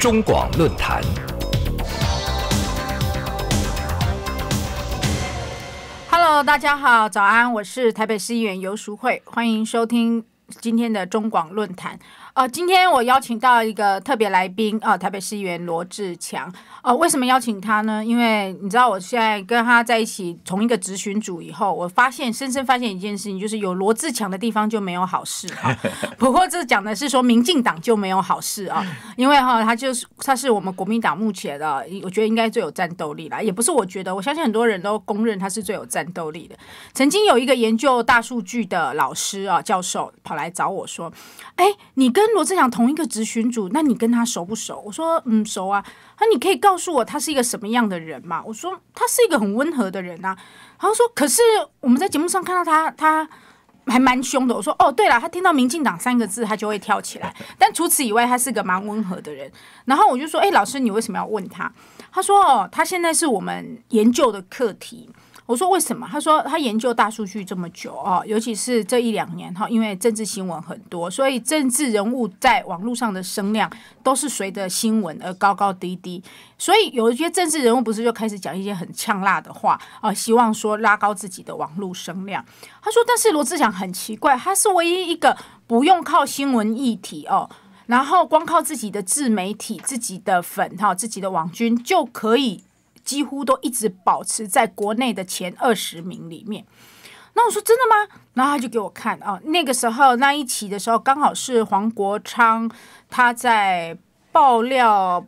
中广论坛。Hello，大家好，早安，我是台北市议员游淑慧，欢迎收听今天的中广论坛。呃，今天我邀请到一个特别来宾，呃，台北市议员罗志强。呃，为什么邀请他呢？因为你知道，我现在跟他在一起，同一个执行组以后，我发现，深深发现一件事情，就是有罗志强的地方就没有好事。不过这讲的是说，民进党就没有好事啊，因为哈，他就是他是我们国民党目前的，我觉得应该最有战斗力啦。也不是我觉得，我相信很多人都公认他是最有战斗力的。曾经有一个研究大数据的老师啊，教授跑来找我说，哎，你跟跟罗志祥同一个执行组，那你跟他熟不熟？我说嗯熟啊，那你可以告诉我他是一个什么样的人嘛？我说他是一个很温和的人啊。然后说可是我们在节目上看到他，他还蛮凶的。我说哦对了，他听到民进党三个字他就会跳起来，但除此以外他是个蛮温和的人。然后我就说哎老师你为什么要问他？他说哦他现在是我们研究的课题。我说为什么？他说他研究大数据这么久哦，尤其是这一两年哈，因为政治新闻很多，所以政治人物在网络上的声量都是随着新闻而高高低低。所以有一些政治人物不是就开始讲一些很呛辣的话啊，希望说拉高自己的网络声量。他说，但是罗志祥很奇怪，他是唯一一个不用靠新闻议题哦，然后光靠自己的自媒体、自己的粉哈、自己的网军就可以。几乎都一直保持在国内的前二十名里面。那我说真的吗？然后他就给我看啊，那个时候那一期的时候，刚好是黄国昌他在爆料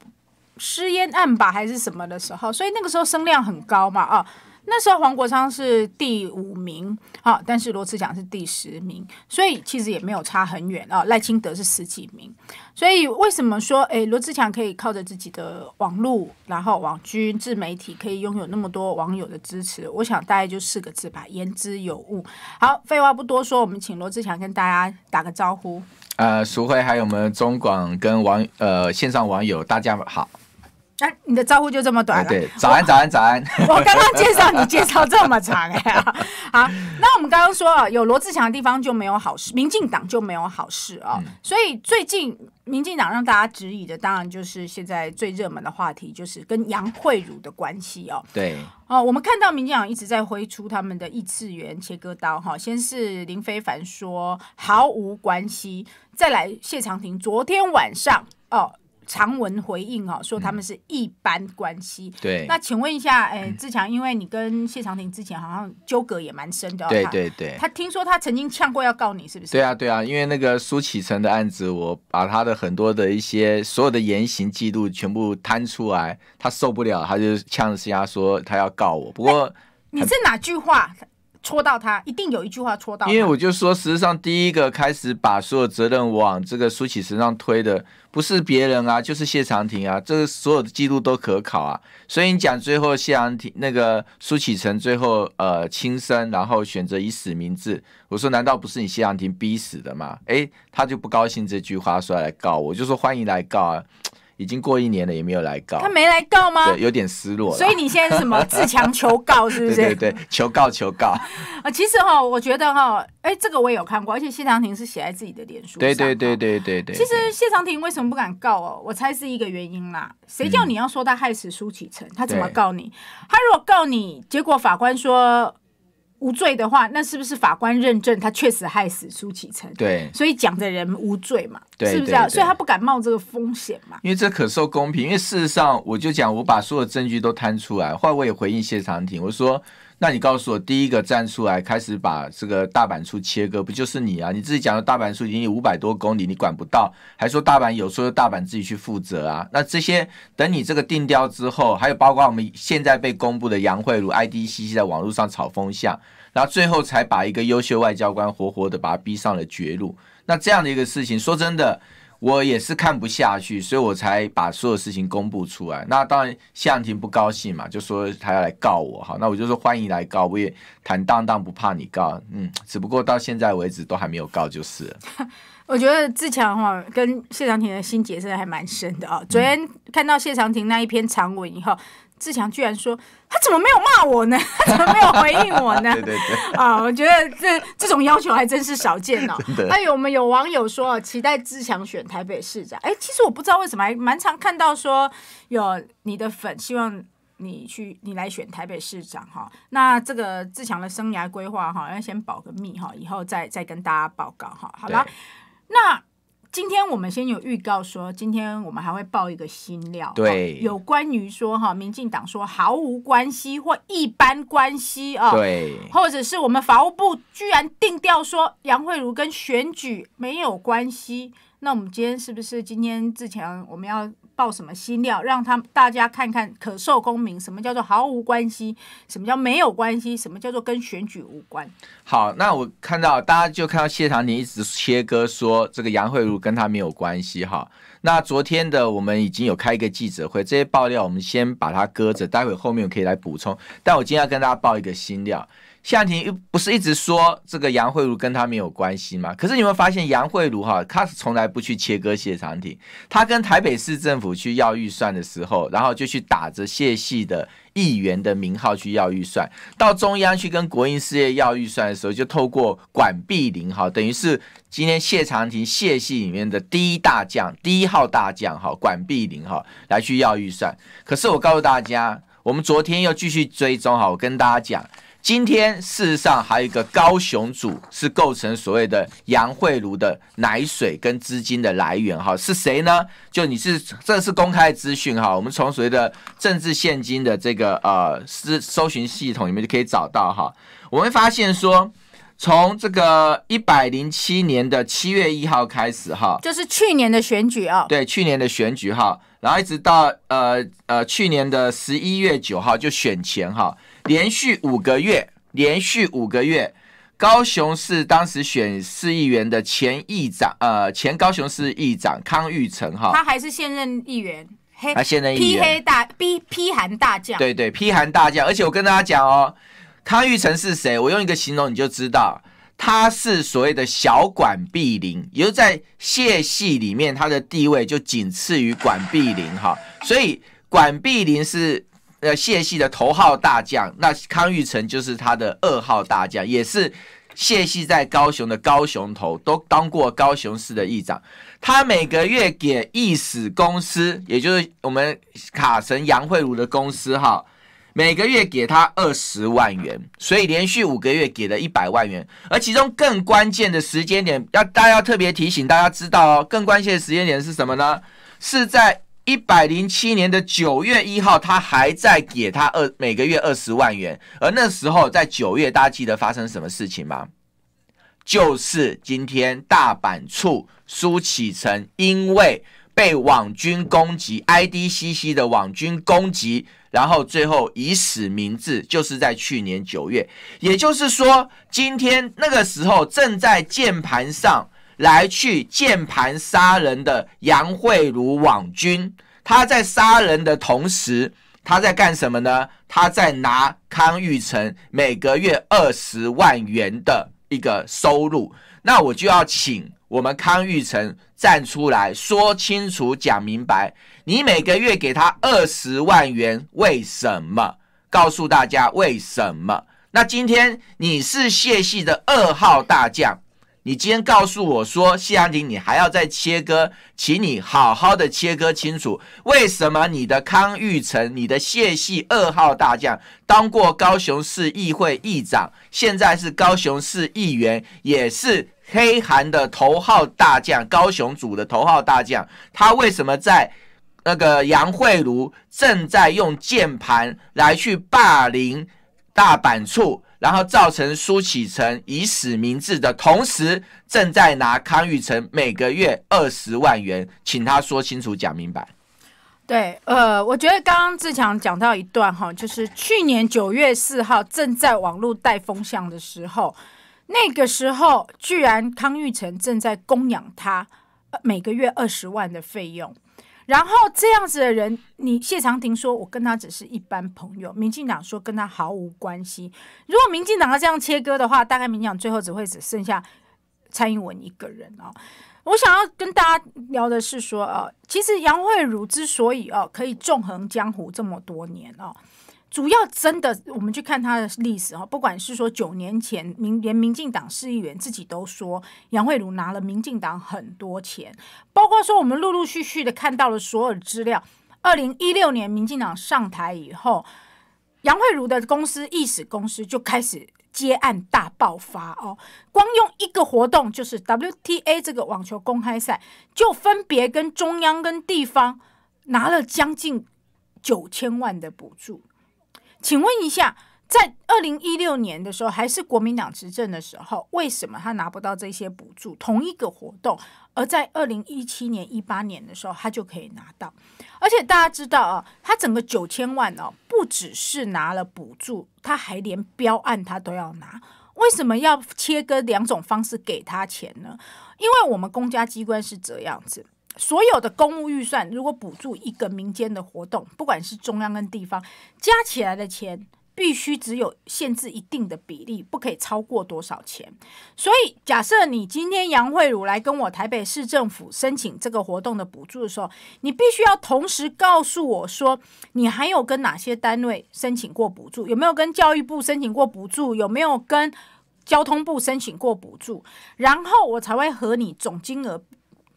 失烟案吧，还是什么的时候，所以那个时候声量很高嘛啊。那时候黄国昌是第五名好，但是罗志祥是第十名，所以其实也没有差很远啊。赖清德是十几名，所以为什么说诶，罗志祥可以靠着自己的网路，然后网军自媒体可以拥有那么多网友的支持？我想大概就四个字吧，言之有物。好，废话不多说，我们请罗志祥跟大家打个招呼。呃，熟会还有我们中广跟网呃线上网友大家好。你的招呼就这么短了？对，早安，早安，早安。我刚刚介绍你介绍这么长呀？好，那我们刚刚说啊，有罗志祥的地方就没有好事，民进党就没有好事啊。所以最近民进党让大家质疑的，当然就是现在最热门的话题，就是跟杨惠如的关系哦。对哦，我们看到民进党一直在挥出他们的异次元切割刀哈，先是林非凡说毫无关系，再来谢长廷昨天晚上哦。长文回应哦，说他们是一般关系。对，那请问一下，哎，志强，因为你跟谢长廷之前好像纠葛也蛮深的。对对对。他听说他曾经呛过要告你，是不是？对啊对啊，因为那个苏启成的案子，我把他的很多的一些所有的言行记录全部摊出来，他受不了，他就呛一下说他要告我。不过，你是哪句话？戳到他，一定有一句话戳到。因为我就说，实际上第一个开始把所有责任往这个苏启成身上推的，不是别人啊，就是谢长廷啊。这个所有的记录都可考啊。所以你讲最后谢长廷那个苏启成最后呃轻生，然后选择以死明志，我说难道不是你谢长廷逼死的吗？哎，他就不高兴这句话说来告我，就说欢迎来告啊。已经过一年了，也没有来告。他没来告吗？对，有点失落。所以你现在什么 自强求告是不是？对对对，求告求告啊！其实哈，我觉得哈，哎，这个我也有看过，而且谢长廷是写在自己的脸书上。对对对对对对。其实谢长廷为什么不敢告哦？我猜是一个原因啦。谁叫你要说他害死苏启成，他怎么告你？他如果告你，结果法官说。无罪的话，那是不是法官认证他确实害死苏启成？对，所以讲的人无罪嘛，是不是啊？所以他不敢冒这个风险嘛，因为这可受公平。因为事实上，我就讲我把所有证据都摊出来，来我也回应谢长廷，我说。那你告诉我，第一个站出来开始把这个大阪处切割，不就是你啊？你自己讲的大阪处已经有五百多公里，你管不到，还说大阪有说大阪自己去负责啊？那这些等你这个定调之后，还有包括我们现在被公布的杨惠如、IDCC 在网络上炒风向，然后最后才把一个优秀外交官活活的把他逼上了绝路。那这样的一个事情，说真的。我也是看不下去，所以我才把所有事情公布出来。那当然，谢婷不高兴嘛，就说他要来告我哈。那我就说欢迎来告，我也坦荡荡不怕你告。嗯，只不过到现在为止都还没有告就是了。我觉得志强哈跟谢长廷的心结真的还蛮深的啊。昨天看到谢长廷那一篇长文以后。志强居然说：“他怎么没有骂我呢？他怎么没有回应我呢？” 啊，我觉得这这种要求还真是少见哦。还 有我们有网友说：“期待志强选台北市长。”哎，其实我不知道为什么，还蛮常看到说有你的粉希望你去，你来选台北市长哈。那这个志强的生涯规划哈，要先保个密哈，以后再再跟大家报告哈。好了，那。今天我们先有预告说，今天我们还会报一个新料，对，有关于说哈，民进党说毫无关系或一般关系啊，对，或者是我们法务部居然定调说杨慧如跟选举没有关系，那我们今天是不是今天之前我们要？报什么新料？让他大家看看，可受公民什么叫做毫无关系？什么叫没有关系？什么叫做跟选举无关？好，那我看到大家就看到谢长廷一直切割说，这个杨惠如跟他没有关系。哈，那昨天的我们已经有开一个记者会，这些爆料我们先把它搁着，待会后面可以来补充。但我今天要跟大家报一个新料。谢婷廷不是一直说这个杨慧如跟他没有关系吗？可是你们发现杨慧如哈，她从来不去切割谢长廷，她跟台北市政府去要预算的时候，然后就去打着谢系的议员的名号去要预算；到中央去跟国营事业要预算的时候，就透过管碧林哈，等于是今天谢长廷谢系里面的第一大将、第一号大将哈，管碧林哈来去要预算。可是我告诉大家，我们昨天又继续追踪哈，我跟大家讲。今天事实上还有一个高雄组是构成所谓的杨惠如的奶水跟资金的来源哈，是谁呢？就你是这是公开资讯哈，我们从所谓的政治现金的这个呃搜搜寻系统里面就可以找到哈。我们发现说，从这个一百零七年的七月一号开始哈，就是去年的选举哦。对，去年的选举哈，然后一直到呃呃去年的十一月九号就选前哈。连续五个月，连续五个月，高雄市当时选市议员的前议长，呃，前高雄市议长康裕成哈，他还是现任议员，他现任议员，批黑大，批批韩大将，对对，批韩大将，而且我跟大家讲哦，康裕成是谁？我用一个形容你就知道，他是所谓的小管碧林，也就是在谢系里面，他的地位就仅次于管碧林哈，所以管碧林是。呃，谢系的头号大将，那康玉成就是他的二号大将，也是谢系在高雄的高雄头，都当过高雄市的议长。他每个月给易史公司，也就是我们卡神杨惠如的公司哈，每个月给他二十万元，所以连续五个月给了一百万元。而其中更关键的时间点，要大家要特别提醒大家知道哦，更关键的时间点是什么呢？是在。一百零七年的九月一号，他还在给他二每个月二十万元，而那时候在九月，大家记得发生什么事情吗？就是今天大阪处苏启成因为被网军攻击，IDCC 的网军攻击，然后最后以死明志，就是在去年九月，也就是说，今天那个时候正在键盘上。来去键盘杀人的杨慧茹网军，他在杀人的同时，他在干什么呢？他在拿康玉成每个月二十万元的一个收入。那我就要请我们康玉成站出来说清楚、讲明白，你每个月给他二十万元，为什么？告诉大家为什么？那今天你是谢系的二号大将。你今天告诉我说谢安婷，你还要再切割，请你好好的切割清楚，为什么你的康裕成，你的谢系二号大将，当过高雄市议会议长，现在是高雄市议员，也是黑韩的头号大将，高雄组的头号大将，他为什么在那个杨慧茹正在用键盘来去霸凌大阪处，然后造成苏启成以死明志的同时，正在拿康玉成每个月二十万元，请他说清楚、讲明白。对，呃，我觉得刚刚志强讲到一段哈，就是去年九月四号正在网络带风向的时候，那个时候居然康玉成正在供养他每个月二十万的费用。然后这样子的人，你谢长廷说，我跟他只是一般朋友；民进党说跟他毫无关系。如果民进党要这样切割的话，大概民进党最后只会只剩下蔡英文一个人哦。我想要跟大家聊的是说，呃，其实杨慧茹之所以哦可以纵横江湖这么多年哦。主要真的，我们去看他的历史哦。不管是说九年前，民连民进党市议员自己都说杨惠如拿了民进党很多钱，包括说我们陆陆续续的看到了所有资料。二零一六年民进党上台以后，杨惠如的公司易识公司就开始接案大爆发哦。光用一个活动，就是 WTA 这个网球公开赛，就分别跟中央跟地方拿了将近九千万的补助。请问一下，在二零一六年的时候，还是国民党执政的时候，为什么他拿不到这些补助？同一个活动，而在二零一七年、一八年的时候，他就可以拿到。而且大家知道啊，他整个九千万哦，不只是拿了补助，他还连标案他都要拿。为什么要切割两种方式给他钱呢？因为我们公家机关是这样子。所有的公务预算，如果补助一个民间的活动，不管是中央跟地方，加起来的钱必须只有限制一定的比例，不可以超过多少钱。所以，假设你今天杨慧如来跟我台北市政府申请这个活动的补助的时候，你必须要同时告诉我说，你还有跟哪些单位申请过补助？有没有跟教育部申请过补助？有没有跟交通部申请过补助？然后我才会和你总金额。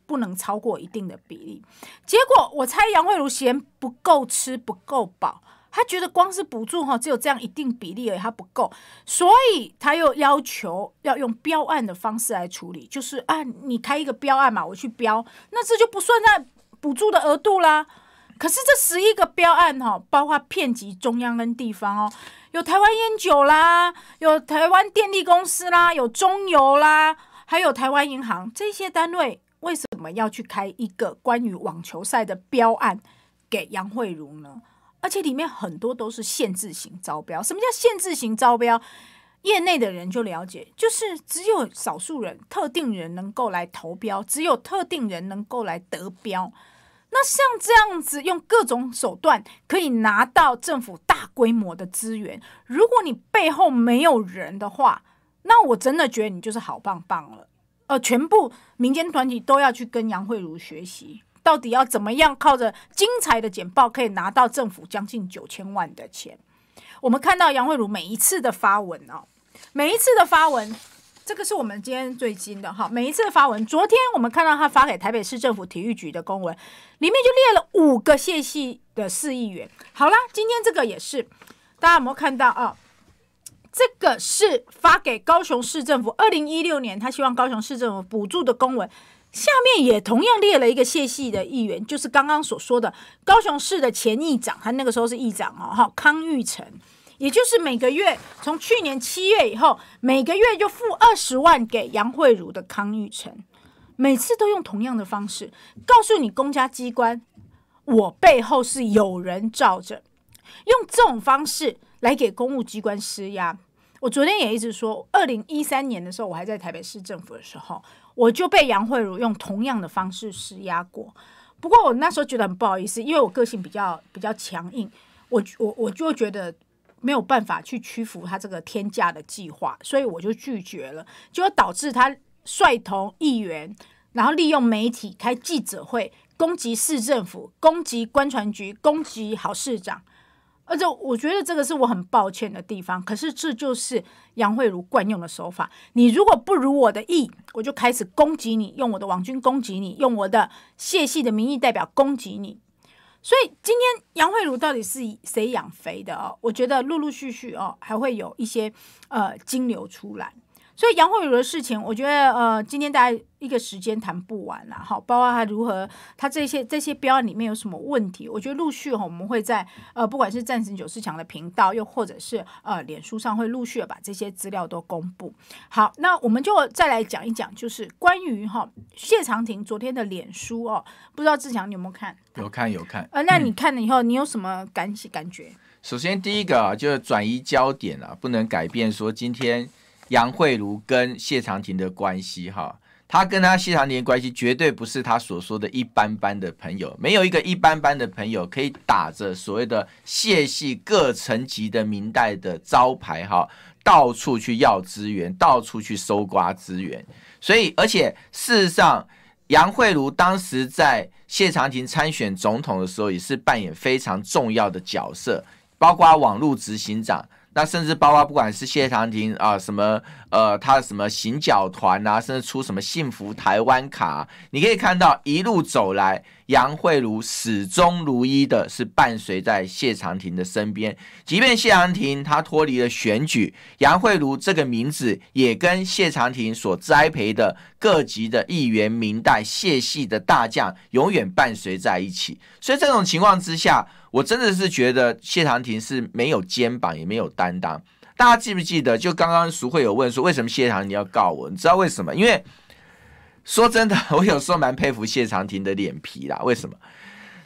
不能超过一定的比例。结果我猜杨慧茹嫌不够吃不够饱，她觉得光是补助哈，只有这样一定比例而已，她不够，所以她又要求要用标案的方式来处理，就是啊，你开一个标案嘛，我去标，那这就不算在补助的额度啦。可是这十一个标案哈，包括遍及中央跟地方哦，有台湾烟酒啦，有台湾电力公司啦，有中油啦，还有台湾银行这些单位。为什么要去开一个关于网球赛的标案给杨慧如呢？而且里面很多都是限制型招标。什么叫限制型招标？业内的人就了解，就是只有少数人、特定人能够来投标，只有特定人能够来得标。那像这样子，用各种手段可以拿到政府大规模的资源。如果你背后没有人的话，那我真的觉得你就是好棒棒了。呃，全部民间团体都要去跟杨慧如学习，到底要怎么样靠着精彩的简报可以拿到政府将近九千万的钱？我们看到杨慧如每一次的发文哦，每一次的发文，这个是我们今天最新的哈，每一次的发文，昨天我们看到他发给台北市政府体育局的公文，里面就列了五个谢系的四亿元。好啦，今天这个也是，大家有没有看到啊。这个是发给高雄市政府，二零一六年，他希望高雄市政府补助的公文，下面也同样列了一个谢系的议员，就是刚刚所说的高雄市的前议长，他那个时候是议长哦，哈，康裕成，也就是每个月从去年七月以后，每个月就付二十万给杨慧如的康裕成，每次都用同样的方式告诉你公家机关，我背后是有人罩着，用这种方式来给公务机关施压。我昨天也一直说，二零一三年的时候，我还在台北市政府的时候，我就被杨慧如用同样的方式施压过。不过我那时候觉得很不好意思，因为我个性比较比较强硬，我我我就觉得没有办法去屈服他这个天价的计划，所以我就拒绝了，就导致他率同议员，然后利用媒体开记者会攻击市政府、攻击官船局、攻击郝市长。而且我觉得这个是我很抱歉的地方，可是这就是杨慧如惯用的手法。你如果不如我的意，我就开始攻击你，用我的网军攻击你，用我的谢系的名义代表攻击你。所以今天杨慧如到底是谁养肥的哦？我觉得陆陆续续哦，还会有一些呃金流出来。所以杨慧如的事情，我觉得呃，今天大家一个时间谈不完啦，好，包括他如何他这些这些标案里面有什么问题，我觉得陆续哈，我们会在呃，不管是战神九四强的频道，又或者是呃，脸书上会陆续的把这些资料都公布。好，那我们就再来讲一讲，就是关于哈谢长廷昨天的脸书哦，不知道志强你有没有看？有看有看呃，那你看了以后，你有什么感感觉？首先第一个啊，就是转移焦点啊，不能改变说今天。杨慧茹跟谢长廷的关系，哈，他跟他谢长廷的关系绝对不是他所说的一般般的朋友，没有一个一般般的朋友可以打着所谓的谢系各层级的明代的招牌，哈，到处去要资源，到处去搜刮资源。所以，而且事实上，杨惠茹当时在谢长廷参选总统的时候，也是扮演非常重要的角色，包括网络执行长。那甚至包括不管是谢长廷啊，什么呃，他的什么行脚团呐，甚至出什么幸福台湾卡，你可以看到一路走来。杨慧如始终如一的是伴随在谢长廷的身边，即便谢长廷他脱离了选举，杨慧如这个名字也跟谢长廷所栽培的各级的议员、明代谢系的大将永远伴随在一起。所以这种情况之下，我真的是觉得谢长廷是没有肩膀也没有担当。大家记不记得，就刚刚苏慧有问说，为什么谢长廷要告我？你知道为什么？因为。说真的，我有时候蛮佩服谢长廷的脸皮啦。为什么？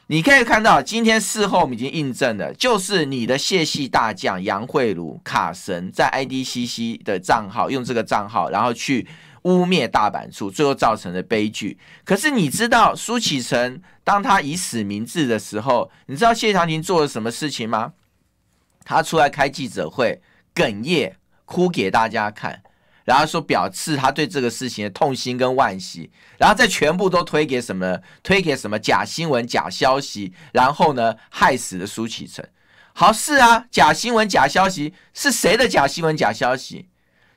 你可以看到，今天事后我们已经印证了，就是你的谢系大将杨慧茹卡神在 IDCC 的账号，用这个账号，然后去污蔑大阪处，最后造成的悲剧。可是你知道苏启成当他以死明志的时候，你知道谢长廷做了什么事情吗？他出来开记者会，哽咽哭给大家看。然后说表示他对这个事情的痛心跟惋惜，然后再全部都推给什么？推给什么假新闻、假消息？然后呢，害死了苏启成。好是啊，假新闻、假消息是谁的假新闻、假消息？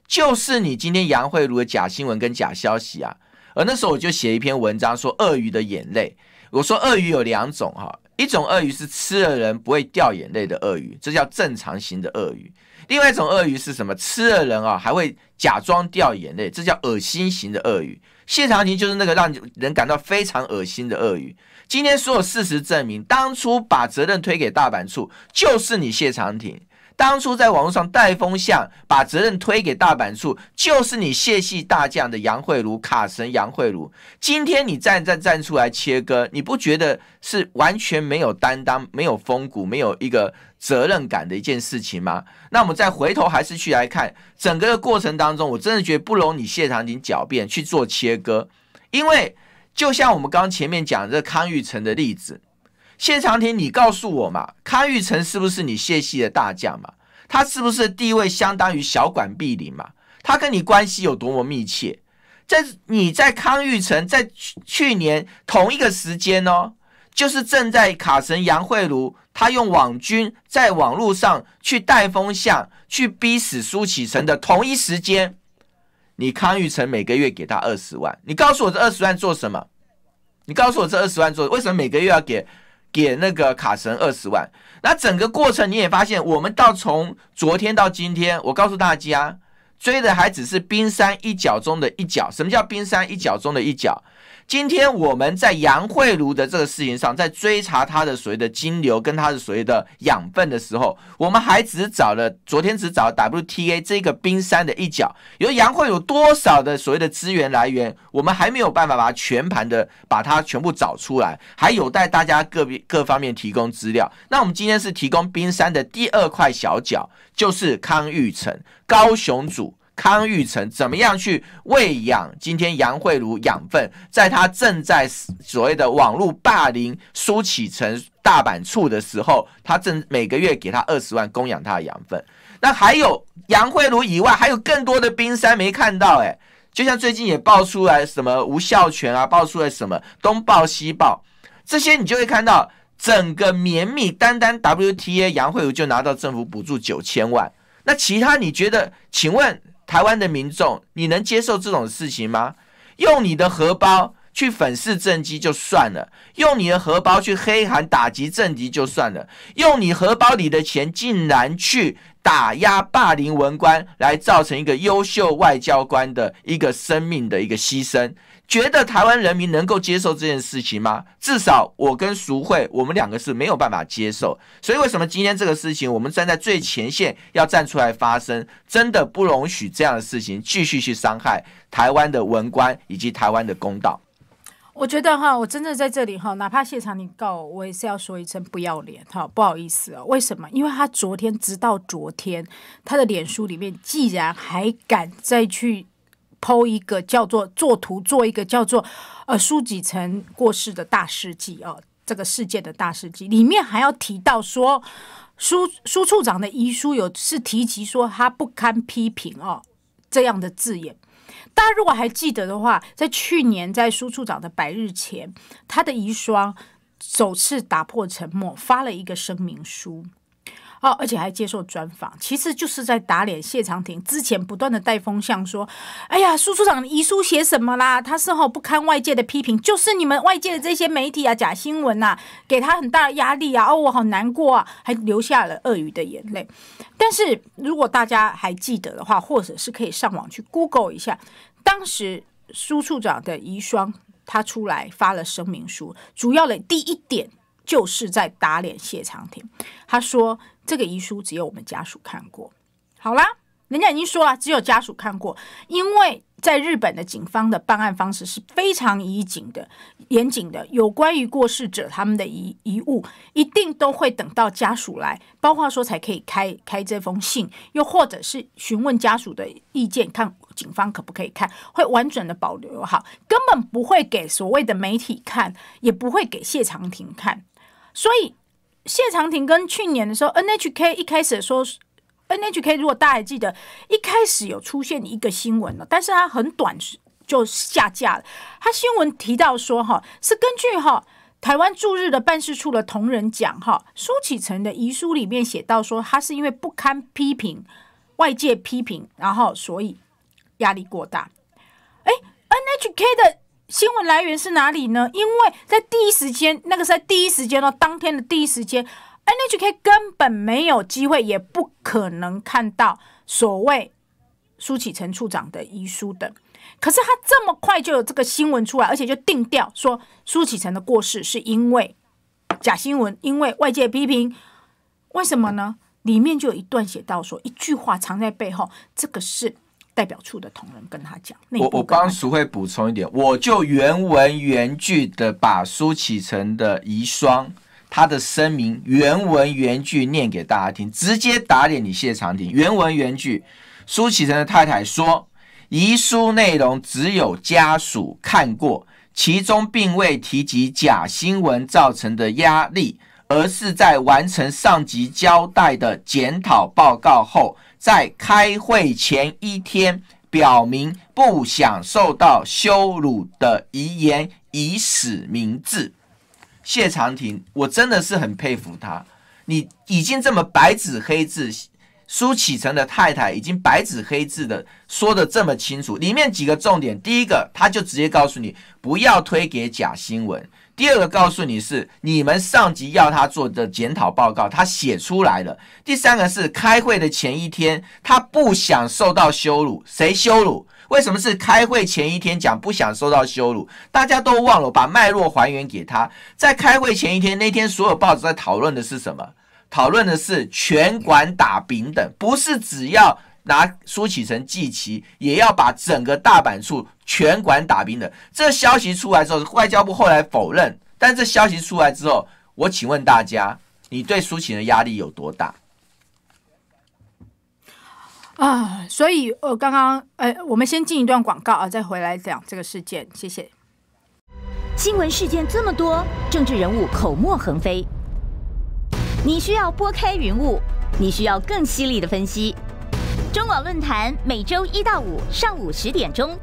就是你今天杨慧茹的假新闻跟假消息啊。而那时候我就写一篇文章说鳄鱼的眼泪。我说鳄鱼有两种哈。一种鳄鱼是吃了人不会掉眼泪的鳄鱼，这叫正常型的鳄鱼。另外一种鳄鱼是什么？吃了人啊，还会假装掉眼泪，这叫恶心型的鳄鱼。谢长廷就是那个让人感到非常恶心的鳄鱼。今天所有事实证明，当初把责任推给大阪处，就是你谢长廷。当初在网络上带风向，把责任推给大阪处，就是你谢系大将的杨慧如卡神杨慧如。今天你站站站出来切割，你不觉得是完全没有担当、没有风骨、没有一个责任感的一件事情吗？那我们再回头还是去来看整个的过程当中，我真的觉得不容你谢长廷狡辩去做切割，因为就像我们刚前面讲这康玉成的例子。谢长廷，你告诉我嘛，康玉成是不是你谢系的大将嘛？他是不是地位相当于小管碧林嘛？他跟你关系有多么密切？在你在康玉成在去去年同一个时间哦，就是正在卡神杨惠如他用网军在网络上去带风向去逼死苏启成的同一时间，你康玉成每个月给他二十万，你告诉我这二十万做什么？你告诉我这二十万做为什么每个月要给？给那个卡神二十万，那整个过程你也发现，我们到从昨天到今天，我告诉大家。追的还只是冰山一角中的一角。什么叫冰山一角中的一角？今天我们在杨慧茹的这个事情上，在追查她的所谓的金流跟她的所谓的养分的时候，我们还只找了昨天只找了 WTA 这个冰山的一角。由杨慧有多少的所谓的资源来源，我们还没有办法把它全盘的把它全部找出来，还有待大家个别各方面提供资料。那我们今天是提供冰山的第二块小角，就是康玉成。高雄组康裕成怎么样去喂养今天杨慧如养分？在他正在所谓的网络霸凌苏启成、大阪处的时候，他正每个月给他二十万供养他的养分。那还有杨慧如以外，还有更多的冰山没看到。哎，就像最近也爆出来什么吴孝全啊，爆出来什么东爆西爆，这些你就会看到整个绵密。单单 WTA 杨慧如就拿到政府补助九千万。那其他你觉得？请问台湾的民众，你能接受这种事情吗？用你的荷包去粉饰政绩就算了，用你的荷包去黑函打击政敌就算了，用你荷包里的钱竟然去打压霸凌文官，来造成一个优秀外交官的一个生命的一个牺牲。觉得台湾人民能够接受这件事情吗？至少我跟苏慧，我们两个是没有办法接受。所以为什么今天这个事情，我们站在最前线要站出来发声？真的不容许这样的事情继续去伤害台湾的文官以及台湾的公道。我觉得哈，我真的在这里哈，哪怕现场你告我，我也是要说一声不要脸哈，不好意思啊。为什么？因为他昨天直到昨天，他的脸书里面既然还敢再去。剖一个叫做做图，做一个叫做呃苏几成过世的大事记哦，这个世界的大事记里面还要提到说苏苏处长的遗书有是提及说他不堪批评哦这样的字眼。大家如果还记得的话，在去年在苏处长的百日前，他的遗孀首次打破沉默，发了一个声明书。哦，而且还接受专访，其实就是在打脸谢长廷。之前不断的带风向，说，哎呀，苏处长遗书写什么啦？他事后不堪外界的批评，就是你们外界的这些媒体啊，假新闻呐，给他很大的压力啊。哦，我好难过啊，还流下了鳄鱼的眼泪。但是如果大家还记得的话，或者是可以上网去 Google 一下，当时苏处长的遗孀他出来发了声明书，主要的第一点就是在打脸谢长廷，他说。这个遗书只有我们家属看过。好啦，人家已经说了，只有家属看过，因为在日本的警方的办案方式是非常严谨的、严谨的。有关于过世者他们的遗遗物，一定都会等到家属来，包括说才可以开开这封信，又或者是询问家属的意见，看警方可不可以看，会完整的保留好，根本不会给所谓的媒体看，也不会给谢长廷看，所以。谢长廷跟去年的时候，N H K 一开始说，N H K 如果大家还记得，一开始有出现一个新闻了，但是它很短就下架了。它新闻提到说哈，是根据哈台湾驻日的办事处的同仁讲哈，苏启成的遗书里面写到说，他是因为不堪批评外界批评，然后所以压力过大。哎，N H K 的。新闻来源是哪里呢？因为在第一时间，那个在第一时间哦，当天的第一时间，NHK 根本没有机会，也不可能看到所谓苏启成处长的遗书的。可是他这么快就有这个新闻出来，而且就定调说苏启成的过世是因为假新闻，因为外界批评。为什么呢？里面就有一段写到说，一句话藏在背后，这个是。代表处的同仁跟他讲，我我帮苏慧补充一点，我就原文原句的把苏启成的遗孀他的声明原文原句念给大家听，直接打脸你谢长廷原文原句，苏启成的太太说，遗书内容只有家属看过，其中并未提及假新闻造成的压力，而是在完成上级交代的检讨报告后。在开会前一天，表明不想受到羞辱的遗言，以死明志。谢长廷，我真的是很佩服他。你已经这么白纸黑字。苏启成的太太已经白纸黑字的说的这么清楚，里面几个重点：第一个，他就直接告诉你不要推给假新闻；第二个，告诉你是你们上级要他做的检讨报告，他写出来了；第三个是开会的前一天，他不想受到羞辱。谁羞辱？为什么是开会前一天讲不想受到羞辱？大家都忘了把脉络还原给他。在开会前一天，那天所有报纸在讨论的是什么？讨论的是全馆打平等，不是只要拿苏启成祭旗，也要把整个大阪处全馆打平等。这消息出来之后，外交部后来否认。但这消息出来之后，我请问大家，你对苏秦的压力有多大啊？所以，我刚刚，哎，我们先进一段广告啊，再回来讲这个事件。谢谢。新闻事件这么多，政治人物口沫横飞。你需要拨开云雾，你需要更犀利的分析。中广论坛每周一到五上午十点钟，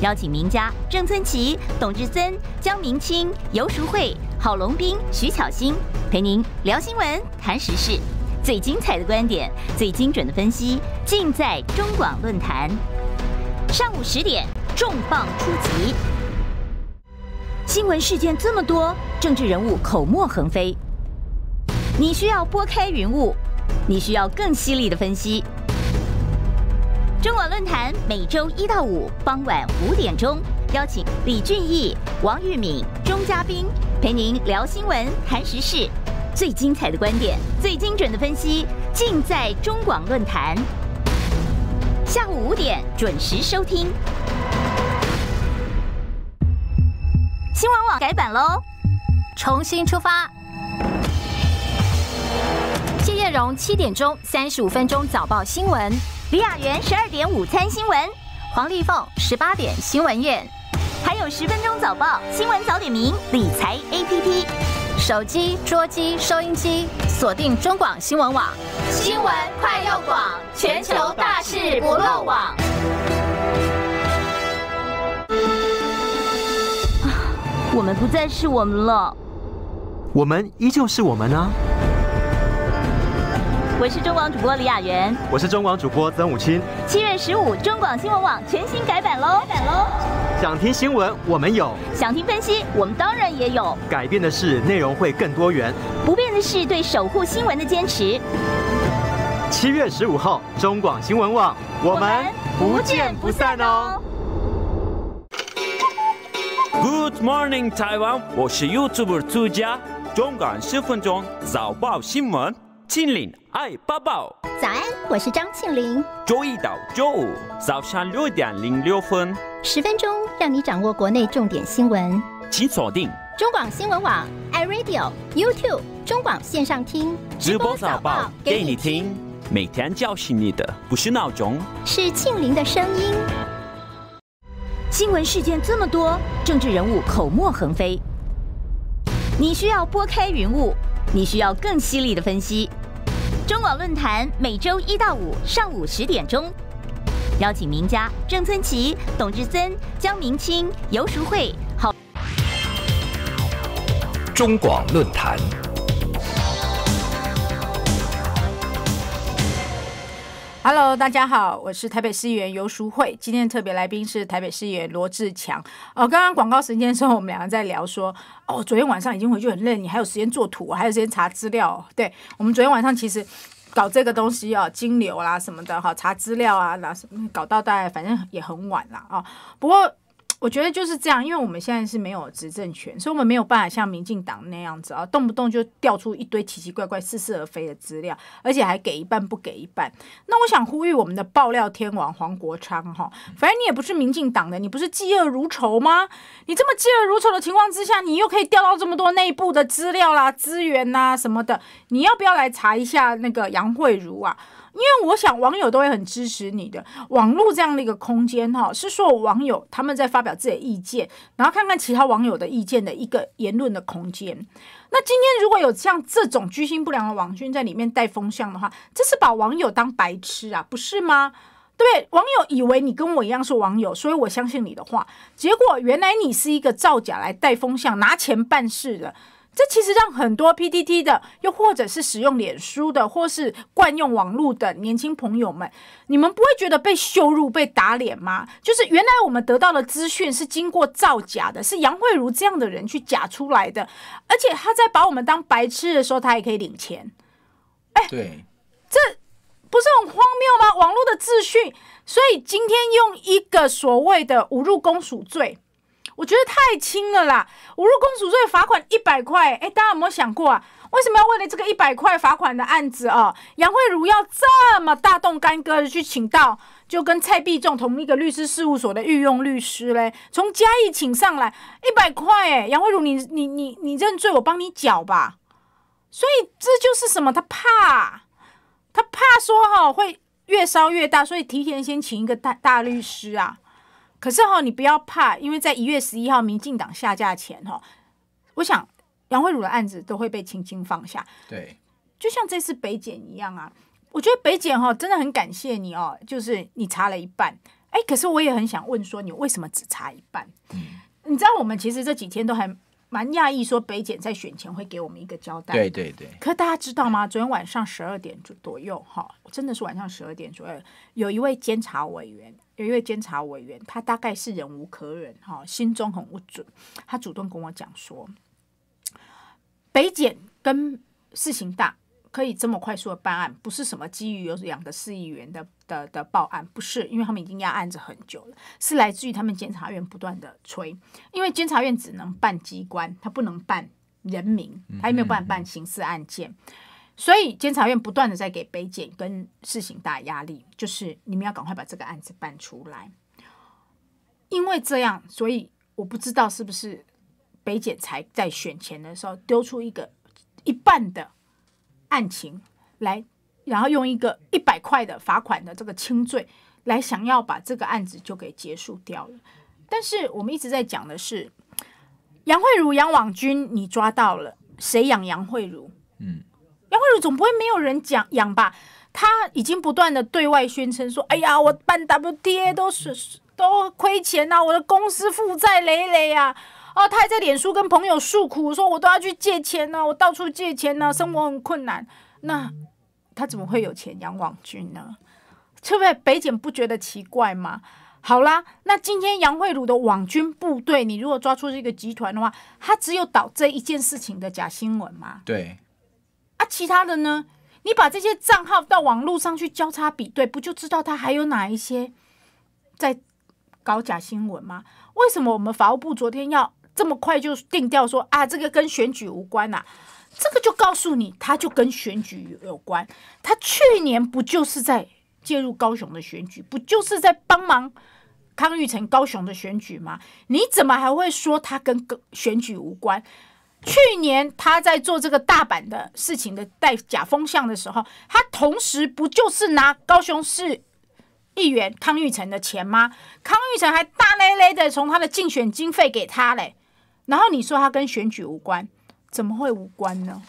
邀请名家郑村奇、董志森、江明清、游淑慧、郝龙斌、徐巧兴，陪您聊新闻、谈时事，最精彩的观点，最精准的分析，尽在中广论坛。上午十点重磅出击，新闻事件这么多，政治人物口沫横飞。你需要拨开云雾，你需要更犀利的分析。中广论坛每周一到五傍晚五点钟，邀请李俊毅、王玉敏、钟嘉宾陪您聊新闻、谈时事，最精彩的观点、最精准的分析，尽在中广论坛。下午五点准时收听。新闻网改版喽，重新出发。容七点钟三十五分钟早报新闻，李雅媛十二点午餐新闻，黄丽凤十八点新闻院，还有十分钟早报新闻早点名理财 APP，手机、桌机、收音机锁定中广新闻网，新闻快又广，全球大事不漏网。我们不再是我们了，我们依旧是我们呢。我是中广主播李雅媛，我是中广主播曾武清。七月十五，中广新闻网全新改版喽！改版喽！想听新闻，我们有；想听分析，我们当然也有。改变的是内容会更多元，不变的是对守护新闻的坚持。七月十五号，中广新闻网，我们不见不散哦。Good morning 台湾，我是 YouTuber 作家，中广十分钟早报新闻。庆林爱抱抱。早安，我是张庆林。周一到周五早上六点零六分，十分钟让你掌握国内重点新闻，请锁定中广新闻网、iRadio、YouTube、中广线上听直播早报，给你听，每天叫醒你的不是闹钟，是庆林的声音。新闻事件这么多，政治人物口沫横飞，你需要拨开云雾。你需要更犀利的分析。中广论坛每周一到五上午十点钟，邀请名家郑村奇、董志森、江明清、尤淑慧。好，中广论坛。Hello，大家好，我是台北市议员游淑慧。今天特别来宾是台北市议员罗志强。哦，刚刚广告时间的时候，我们两个在聊说，哦，昨天晚上已经回去很累，你还有时间做图，还有时间查资料。对，我们昨天晚上其实搞这个东西啊，金流啦什么的，哈，查资料啊，那搞到大概反正也很晚了啊。不过，我觉得就是这样，因为我们现在是没有执政权，所以我们没有办法像民进党那样子啊，动不动就调出一堆奇奇怪怪、似是而非的资料，而且还给一半不给一半。那我想呼吁我们的爆料天王黄国昌哈，反正你也不是民进党的，你不是嫉恶如仇吗？你这么嫉恶如仇的情况之下，你又可以调到这么多内部的资料啦、资源呐什么的，你要不要来查一下那个杨慧如啊？因为我想网友都会很支持你的网络这样的一个空间哈，是说网友他们在发表自己的意见，然后看看其他网友的意见的一个言论的空间。那今天如果有像这种居心不良的网军在里面带风向的话，这是把网友当白痴啊，不是吗？对不对？网友以为你跟我一样是网友，所以我相信你的话，结果原来你是一个造假来带风向、拿钱办事的。这其实让很多 PTT 的，又或者是使用脸书的，或是惯用网络的年轻朋友们，你们不会觉得被羞辱、被打脸吗？就是原来我们得到的资讯是经过造假的，是杨慧如这样的人去假出来的，而且他在把我们当白痴的时候，他也可以领钱。哎，对，这不是很荒谬吗？网络的资讯，所以今天用一个所谓的侮辱公署罪。我觉得太轻了啦！侮入公主罪罚款一百块，哎，大家有没有想过啊？为什么要为了这个一百块罚款的案子啊？杨慧茹要这么大动干戈的去请到，就跟蔡碧仲同一个律师事务所的御用律师嘞，从嘉义请上来一百块，哎，杨慧茹，你你你你认罪，我帮你缴吧。所以这就是什么？他怕，他怕说哈会越烧越大，所以提前先请一个大大律师啊。可是哈，你不要怕，因为在一月十一号民进党下架前哈，我想杨慧茹的案子都会被轻轻放下。对，就像这次北检一样啊，我觉得北检哈真的很感谢你哦，就是你查了一半，哎，可是我也很想问说你为什么只查一半？嗯，你知道我们其实这几天都还蛮讶异，说北检在选前会给我们一个交代。对对对。可大家知道吗？昨天晚上十二点左左右哈，真的是晚上十二点左右，有一位监察委员。有一位监察委员，他大概是忍无可忍，哈，心中很不准，他主动跟我讲说，北检跟事情大，可以这么快速的办案，不是什么基于有两个市议员的的的报案，不是因为他们已经压案子很久了，是来自于他们检察院不断的催，因为监察院只能办机关，他不能办人民，他也没有办法办刑事案件。所以监察院不断的在给北检跟事情大压力，就是你们要赶快把这个案子办出来。因为这样，所以我不知道是不是北检才在选钱的时候丢出一个一半的案情来，然后用一个一百块的罚款的这个轻罪来想要把这个案子就给结束掉了。但是我们一直在讲的是杨慧茹、杨网军，你抓到了谁养杨慧茹？嗯。总不会没有人讲养吧？他已经不断的对外宣称说：“哎呀，我办 WTA 都是都亏钱呐，我的公司负债累累呀。”哦，他还在脸书跟朋友诉苦，说：“我都要去借钱呐，我到处借钱呐，生活很困难。”那他怎么会有钱养网军呢？是不是北检不觉得奇怪吗？好啦，那今天杨惠茹的网军部队，你如果抓出这个集团的话，他只有导这一件事情的假新闻嘛？对。啊，其他的呢？你把这些账号到网络上去交叉比对，不就知道他还有哪一些在搞假新闻吗？为什么我们法务部昨天要这么快就定调说啊，这个跟选举无关啊？这个就告诉你，他就跟选举有关。他去年不就是在介入高雄的选举，不就是在帮忙康裕成高雄的选举吗？你怎么还会说他跟选举无关？去年他在做这个大阪的事情的带假风向的时候，他同时不就是拿高雄市议员康裕成的钱吗？康裕成还大咧咧的从他的竞选经费给他嘞。然后你说他跟选举无关，怎么会无关呢？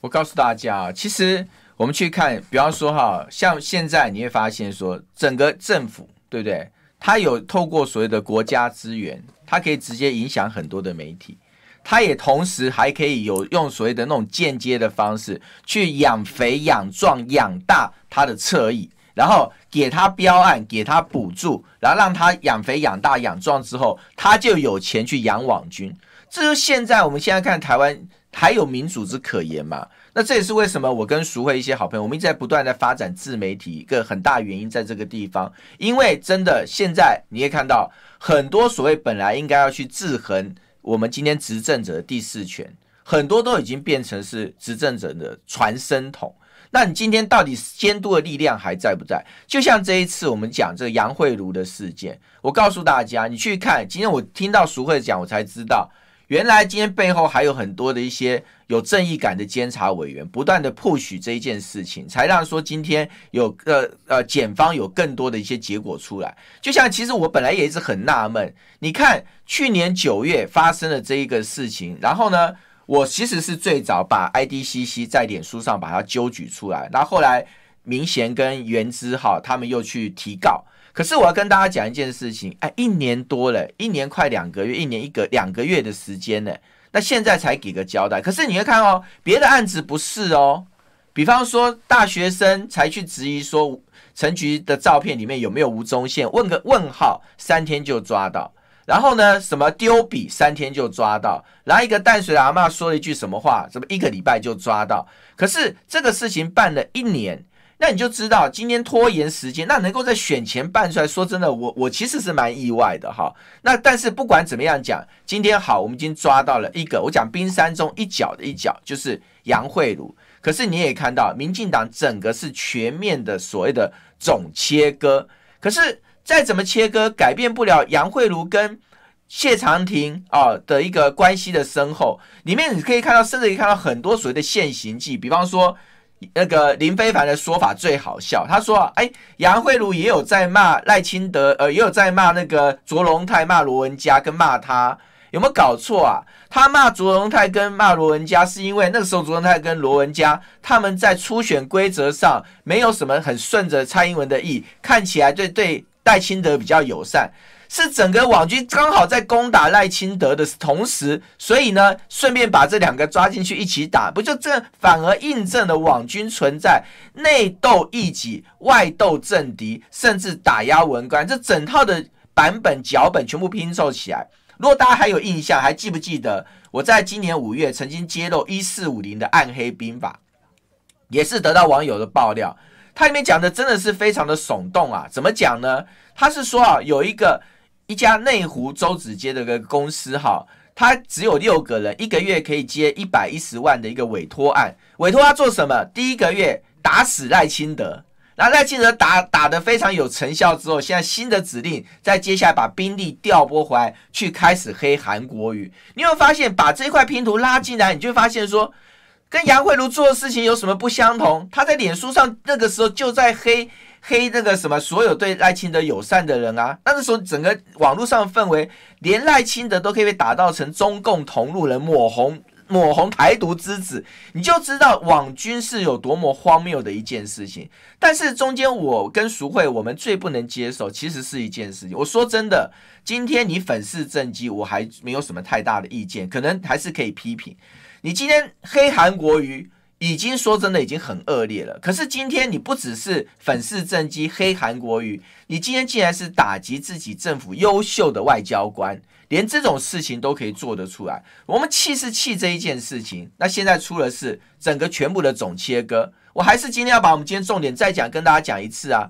我告诉大家啊，其实我们去看，比方说哈，像现在你会发现说，整个政府对不对？他有透过所谓的国家资源，他可以直接影响很多的媒体。它也同时还可以有用所谓的那种间接的方式去养肥、养壮、养大它的侧翼，然后给它标案、给它补助，然后让它养肥、养大、养壮之后，它就有钱去养网军。这就现在我们现在看台湾还有民主之可言嘛？那这也是为什么我跟熟会一些好朋友，我们一直在不断在发展自媒体一个很大原因，在这个地方，因为真的现在你也看到很多所谓本来应该要去制衡。我们今天执政者的第四权，很多都已经变成是执政者的传声筒。那你今天到底监督的力量还在不在？就像这一次我们讲这个杨慧如的事件，我告诉大家，你去看今天我听到熟慧讲，我才知道。原来今天背后还有很多的一些有正义感的监察委员，不断的 push 这一件事情，才让说今天有呃呃检方有更多的一些结果出来。就像其实我本来也一直很纳闷，你看去年九月发生的这一个事情，然后呢，我其实是最早把 IDCC 在脸书上把它揪举出来，那后来明贤跟元之哈他们又去提告。可是我要跟大家讲一件事情，哎，一年多了，一年快两个月，一年一个两个月的时间呢，那现在才给个交代。可是你会看哦，别的案子不是哦，比方说大学生才去质疑说陈局的照片里面有没有吴宗宪，问个问号，三天就抓到。然后呢，什么丢笔，三天就抓到。然后一个淡水阿妈说了一句什么话，怎么一个礼拜就抓到？可是这个事情办了一年。那你就知道今天拖延时间，那能够在选前办出来。说真的，我我其实是蛮意外的哈。那但是不管怎么样讲，今天好，我们已经抓到了一个，我讲冰山中一角的一角，就是杨慧茹。可是你也看到，民进党整个是全面的所谓的总切割。可是再怎么切割，改变不了杨慧茹跟谢长廷啊的一个关系的深厚。里面你可以看到，甚至可以看到很多所谓的现行计，比方说。那个林非凡的说法最好笑，他说：“哎，杨慧如也有在骂赖清德，呃，也有在骂那个卓荣泰，骂罗文佳跟骂他有没有搞错啊？他骂卓荣泰跟骂罗文佳，是因为那个时候卓荣泰跟罗文佳他们在初选规则上没有什么很顺着蔡英文的意，看起来对对赖清德比较友善。”是整个网军刚好在攻打赖清德的同时，所以呢，顺便把这两个抓进去一起打，不就这反而印证了网军存在内斗异己、外斗政敌，甚至打压文官这整套的版本脚本全部拼凑起来。如果大家还有印象，还记不记得我在今年五月曾经揭露一四五零的暗黑兵法，也是得到网友的爆料，它里面讲的真的是非常的耸动啊！怎么讲呢？他是说啊，有一个。一家内湖周子街的个公司，哈，他只有六个人，一个月可以接一百一十万的一个委托案，委托他做什么？第一个月打死赖清德，然后赖清德打打的非常有成效之后，现在新的指令在接下来把兵力调拨回来，去开始黑韩国语。你有发现，把这块拼图拉进来，你就发现说，跟杨慧茹做的事情有什么不相同？他在脸书上那个时候就在黑。黑那个什么，所有对赖清德友善的人啊，那那时候整个网络上的氛围，连赖清德都可以被打造成中共同路人，抹红抹红台独之子，你就知道网军是有多么荒谬的一件事情。但是中间我跟淑慧，我们最不能接受其实是一件事情。我说真的，今天你粉饰政绩，我还没有什么太大的意见，可能还是可以批评。你今天黑韩国瑜。已经说真的，已经很恶劣了。可是今天你不只是粉饰政绩、黑韩国语，你今天竟然是打击自己政府优秀的外交官，连这种事情都可以做得出来。我们气是气这一件事情，那现在出了事，整个全部的总切割，我还是今天要把我们今天重点再讲，跟大家讲一次啊！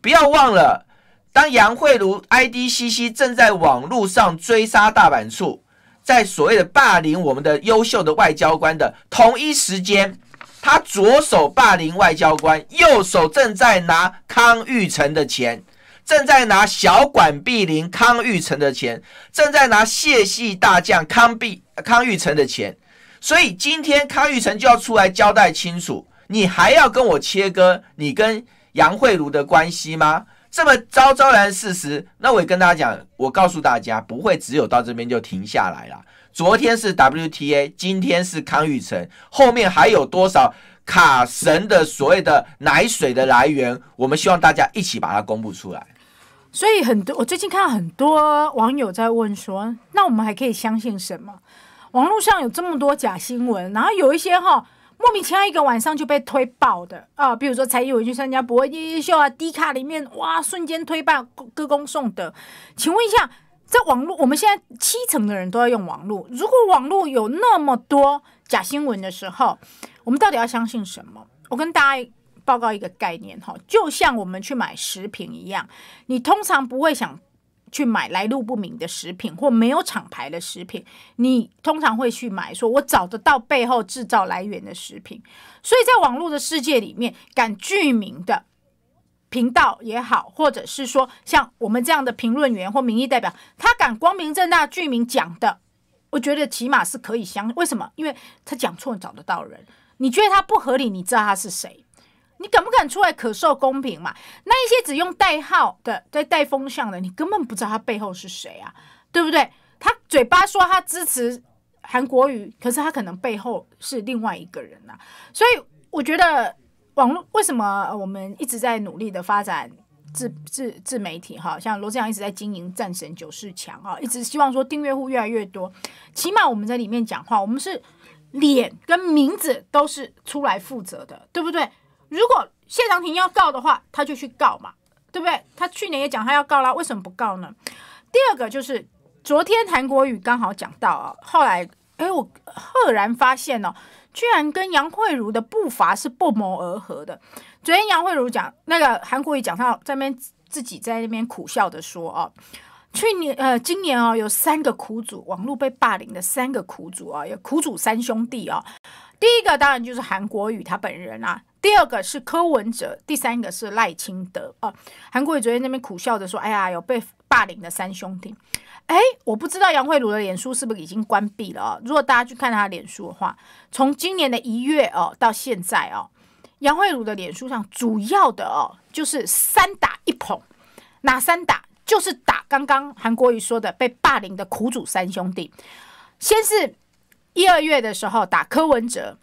不要忘了，当杨惠如 IDCC 正在网络上追杀大阪处，在所谓的霸凌我们的优秀的外交官的同一时间。他左手霸凌外交官，右手正在拿康玉成的钱，正在拿小管碧林康玉成的钱，正在拿谢系大将康碧康玉成的钱。所以今天康玉成就要出来交代清楚。你还要跟我切割你跟杨慧茹的关系吗？这么昭昭然事实，那我也跟大家讲，我告诉大家，不会只有到这边就停下来了。昨天是 WTA，今天是康宇成，后面还有多少卡神的所谓的奶水的来源？我们希望大家一起把它公布出来。所以很多，我最近看到很多网友在问说，那我们还可以相信什么？网络上有这么多假新闻，然后有一些哈莫名其妙一个晚上就被推爆的啊，比如说蔡依伟去参加《博伯夜夜秀》啊，迪卡里面哇瞬间推爆，歌功颂德。请问一下。在网络，我们现在七成的人都要用网络。如果网络有那么多假新闻的时候，我们到底要相信什么？我跟大家报告一个概念哈，就像我们去买食品一样，你通常不会想去买来路不明的食品或没有厂牌的食品，你通常会去买，说我找得到背后制造来源的食品。所以在网络的世界里面，敢具名的。频道也好，或者是说像我们这样的评论员或民意代表，他敢光明正大、具名讲的，我觉得起码是可以相信。为什么？因为他讲错找得到人，你觉得他不合理，你知道他是谁，你敢不敢出来可受公平嘛？那一些只用代号的在带风向的，你根本不知道他背后是谁啊，对不对？他嘴巴说他支持韩国语，可是他可能背后是另外一个人呐，所以我觉得。网络为什么我们一直在努力的发展自自自媒体？哈，像罗志祥一直在经营《战神九世强》啊，一直希望说订阅户越来越多。起码我们在里面讲话，我们是脸跟名字都是出来负责的，对不对？如果谢长廷要告的话，他就去告嘛，对不对？他去年也讲他要告啦，为什么不告呢？第二个就是昨天谭国宇刚好讲到啊，后来哎，我赫然发现哦。居然跟杨慧如的步伐是不谋而合的。昨天杨慧如讲，那个韩国瑜讲到这边，自己在那边苦笑的说：“哦，去年呃，今年哦，有三个苦主，网络被霸凌的三个苦主啊，有苦主三兄弟啊。第一个当然就是韩国瑜他本人啊，第二个是柯文哲，第三个是赖清德啊。韩国宇昨天那边苦笑着说：，哎呀，有被霸凌的三兄弟。”哎，我不知道杨慧茹的脸书是不是已经关闭了哦。如果大家去看她脸书的话，从今年的一月哦到现在哦，杨慧茹的脸书上主要的哦就是三打一捧。哪三打？就是打刚刚韩国瑜说的被霸凌的苦主三兄弟。先是一二月的时候打柯文哲，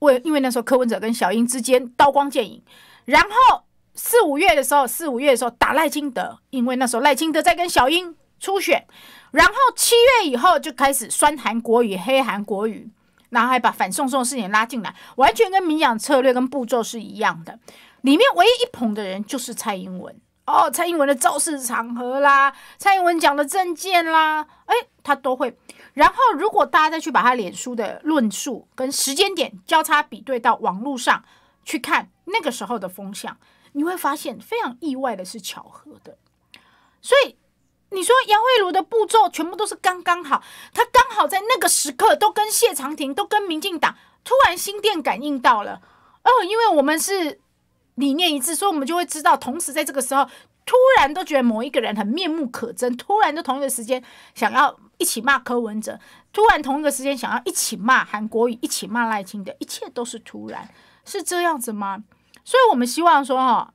为因为那时候柯文哲跟小英之间刀光剑影。然后四五月的时候，四五月的时候打赖清德，因为那时候赖清德在跟小英。初选，然后七月以后就开始酸韩国语、黑韩国语，然后还把反送送事件拉进来，完全跟民养策略跟步骤是一样的。里面唯一一捧的人就是蔡英文哦，蔡英文的造势场合啦，蔡英文讲的政见啦，哎，他都会。然后如果大家再去把他脸书的论述跟时间点交叉比对到网络上去看那个时候的风向，你会发现非常意外的是巧合的，所以。你说杨慧如的步骤全部都是刚刚好，他刚好在那个时刻都跟谢长廷都跟民进党突然心电感应到了，哦，因为我们是理念一致，所以我们就会知道。同时在这个时候，突然都觉得某一个人很面目可憎，突然就同一个时间想要一起骂柯文哲，突然同一个时间想要一起骂韩国语，一起骂赖清德，一切都是突然，是这样子吗？所以我们希望说，哈，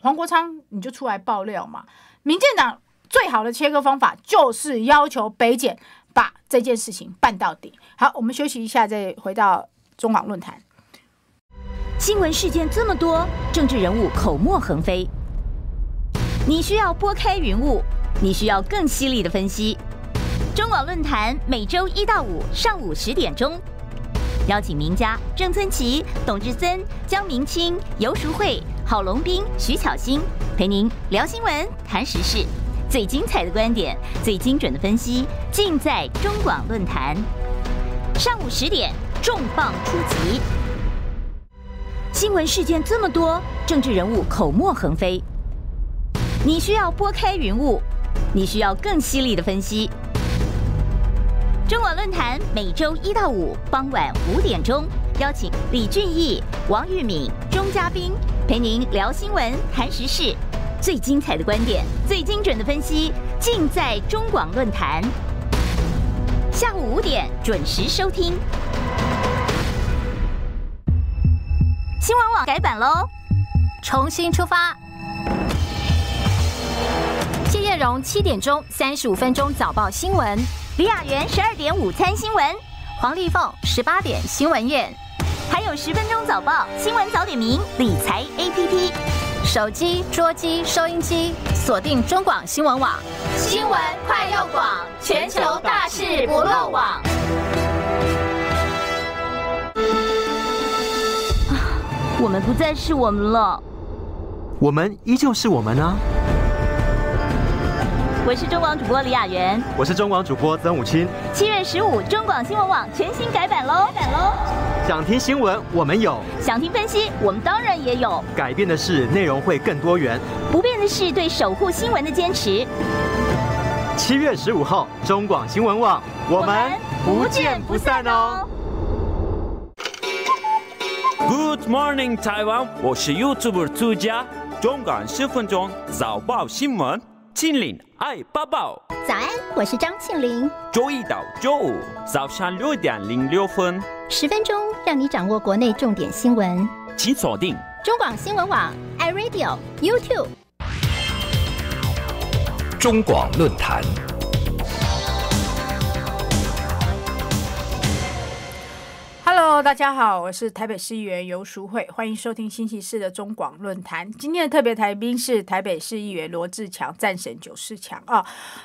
黄国昌你就出来爆料嘛，民进党。最好的切割方法就是要求北检把这件事情办到底。好，我们休息一下，再回到中广论坛。新闻事件这么多，政治人物口沫横飞，你需要拨开云雾，你需要更犀利的分析。中广论坛每周一到五上午十点钟，邀请名家郑春奇、董志森、江明清、游淑慧、郝龙斌、徐巧兴陪您聊新闻、谈时事。最精彩的观点，最精准的分析，尽在中广论坛。上午十点，重磅出击。新闻事件这么多，政治人物口沫横飞。你需要拨开云雾，你需要更犀利的分析。中广论坛每周一到五傍晚五点钟，邀请李俊毅、王玉敏、钟嘉宾陪您聊新闻，谈时事。最精彩的观点，最精准的分析，尽在中广论坛。下午五点准时收听。新闻网改版喽，重新出发。谢艳荣七点钟三十五分钟早报新闻，李雅媛十二点午餐新闻，黄丽凤十八点新闻院，还有十分钟早报新闻早点名理财 APP。手机、桌机、收音机，锁定中广新闻网。新闻快又广，全球大事不漏网。啊，我们不再是我们了。我们依旧是我们呢。我是中广主播李雅媛，我是中广主播曾武清。七月十五，中广新闻网全新改版喽！改版喽！想听新闻，我们有；想听分析，我们当然也有。改变的是内容会更多元，不变的是对守护新闻的坚持。七月十五号，中广新闻网，我们不见不散哦。Good morning 台湾，我是 YouTuber 家，中广十分钟早报新闻。庆玲爱播报。早安，我是张庆林。周一到周五早上六点零六分，十分钟让你掌握国内重点新闻，请锁定中广新闻网、iRadio、YouTube、中广论坛。Hello，大家好，我是台北市议员游淑慧，欢迎收听星期四的中广论坛。今天的特别来宾是台北市议员罗志强，战神九四强啊。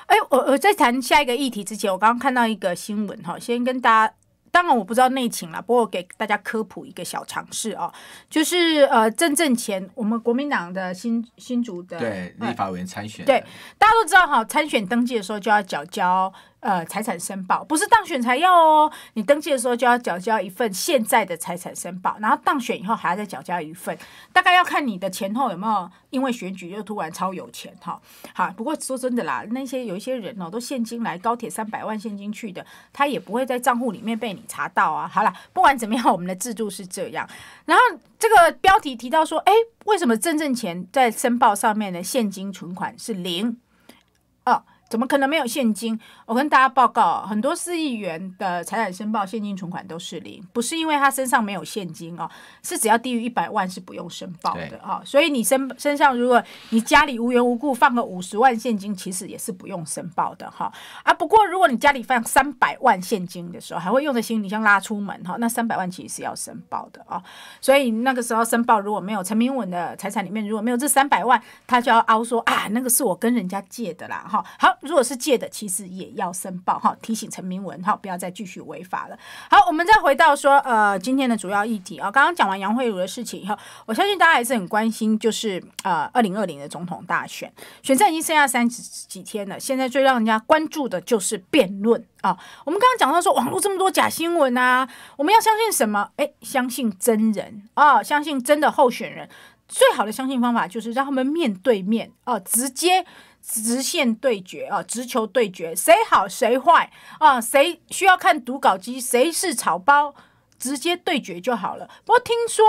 哎，我我在谈下一个议题之前，我刚刚看到一个新闻哈，先跟大家，当然我不知道内情了，不过给大家科普一个小常识哦，就是呃，真正前我们国民党的新新竹的对立法委员参选，对大家都知道哈，参选登记的时候就要缴交。呃，财产申报不是当选才要哦，你登记的时候就要缴交一份现在的财产申报，然后当选以后还要再缴交一份，大概要看你的前后有没有因为选举又突然超有钱哈。好，不过说真的啦，那些有一些人哦，都现金来高铁三百万现金去的，他也不会在账户里面被你查到啊。好了，不管怎么样，我们的制度是这样。然后这个标题提到说，哎，为什么郑正乾在申报上面的现金存款是零？怎么可能没有现金？我跟大家报告，很多市议员的财产申报，现金存款都是零，不是因为他身上没有现金哦，是只要低于一百万是不用申报的哈。所以你身身上如果你家里无缘无故放个五十万现金，其实也是不用申报的哈。啊，不过如果你家里放三百万现金的时候，还会用着行李箱拉出门哈，那三百万其实是要申报的啊。所以那个时候申报如果没有陈明文的财产里面如果没有这三百万，他就要凹说啊，那个是我跟人家借的啦哈。好。如果是借的，其实也要申报哈，提醒陈明文哈，不要再继续违法了。好，我们再回到说，呃，今天的主要议题啊，刚刚讲完杨慧如的事情以后，我相信大家还是很关心，就是呃，二零二零的总统大选，选战已经剩下三十几天了，现在最让人家关注的就是辩论啊。我们刚刚讲到说，网络这么多假新闻啊，我们要相信什么？哎，相信真人啊，相信真的候选人，最好的相信方法就是让他们面对面哦，直接。直线对决啊，直球对决，谁好谁坏啊？谁需要看读稿机？谁是草包？直接对决就好了。不过听说，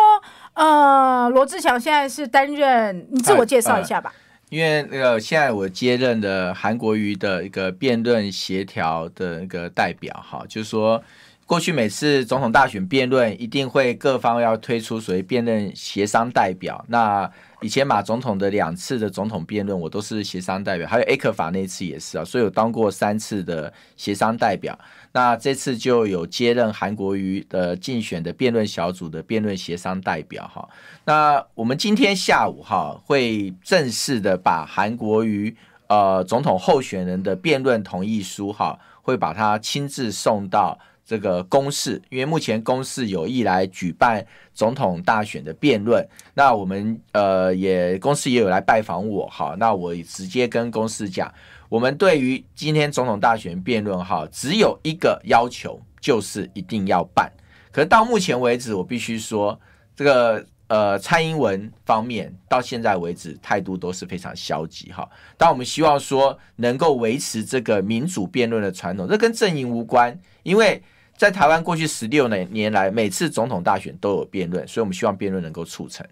呃，罗志祥现在是担任，你自我介绍一下吧。因为那个现在我接任的韩国瑜的一个辩论协调的一个代表哈，就是说过去每次总统大选辩论，一定会各方要推出所谓辩论协商代表那。以前马总统的两次的总统辩论，我都是协商代表，还有 A 克法那次也是啊，所以有当过三次的协商代表。那这次就有接任韩国瑜的竞选的辩论小组的辩论协商代表哈。那我们今天下午哈会正式的把韩国瑜呃总统候选人的辩论同意书哈会把他亲自送到。这个公示，因为目前公示有意来举办总统大选的辩论，那我们呃也公司也有来拜访我哈，那我直接跟公司讲，我们对于今天总统大选辩论哈，只有一个要求，就是一定要办。可是到目前为止，我必须说，这个呃蔡英文方面到现在为止态度都是非常消极哈。但我们希望说能够维持这个民主辩论的传统，这跟阵营无关，因为。在台湾过去十六年年来，每次总统大选都有辩论，所以我们希望辩论能够促成。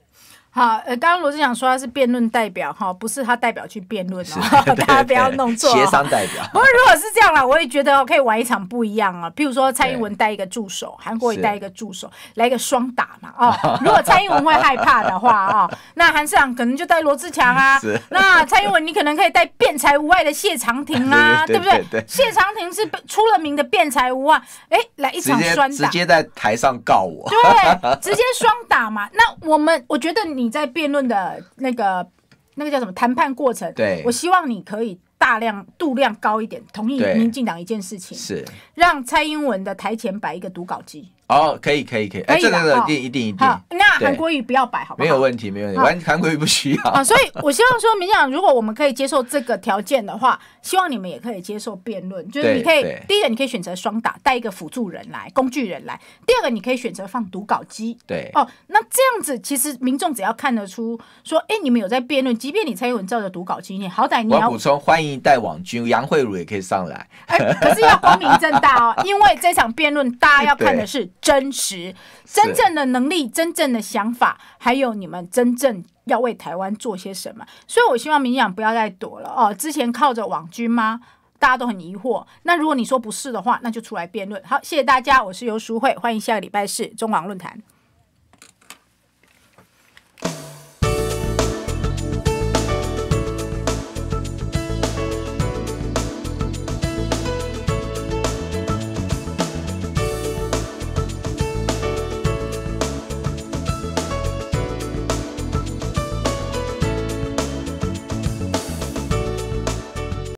好，呃，刚刚罗志祥说他是辩论代表，哈，不是他代表去辩论哦，大家不要弄错。协商代表。不过如果是这样啦，我也觉得可以玩一场不一样啊，譬如说蔡英文带一个助手，韩国也带一个助手，来一个双打嘛，哦，如果蔡英文会害怕的话啊，那韩市长可能就带罗志祥啊，那蔡英文你可能可以带辩才无碍的谢长廷啊，对不对？谢长廷是出了名的辩才无碍，哎，来一场双打，直接在台上告我，对，直接双打嘛，那我们我觉得你。你在辩论的那个、那个叫什么谈判过程？对，我希望你可以大量度量高一点，同意民进党一件事情，是让蔡英文的台前摆一个读稿机。哦，可以可以可以，哎，这个一定一定一定。好，那韩国语不要摆，好不好？没有问题，没有问题。完，韩国语不需要。啊，所以我希望说，民讲，如果我们可以接受这个条件的话，希望你们也可以接受辩论。就是你可以，第一个你可以选择双打，带一个辅助人来，工具人来；第二个你可以选择放读稿机。对。哦，那这样子其实民众只要看得出，说，哎，你们有在辩论，即便你蔡英文照着读稿机，好歹你要。补充，欢迎带网军杨慧茹也可以上来。哎，可是要光明正大哦，因为这场辩论大家要看的是。真实、真正的能力、真正的想法，还有你们真正要为台湾做些什么？所以，我希望民养不要再躲了。哦，之前靠着网军吗？大家都很疑惑。那如果你说不是的话，那就出来辩论。好，谢谢大家，我是尤淑慧，欢迎下个礼拜四中网论坛。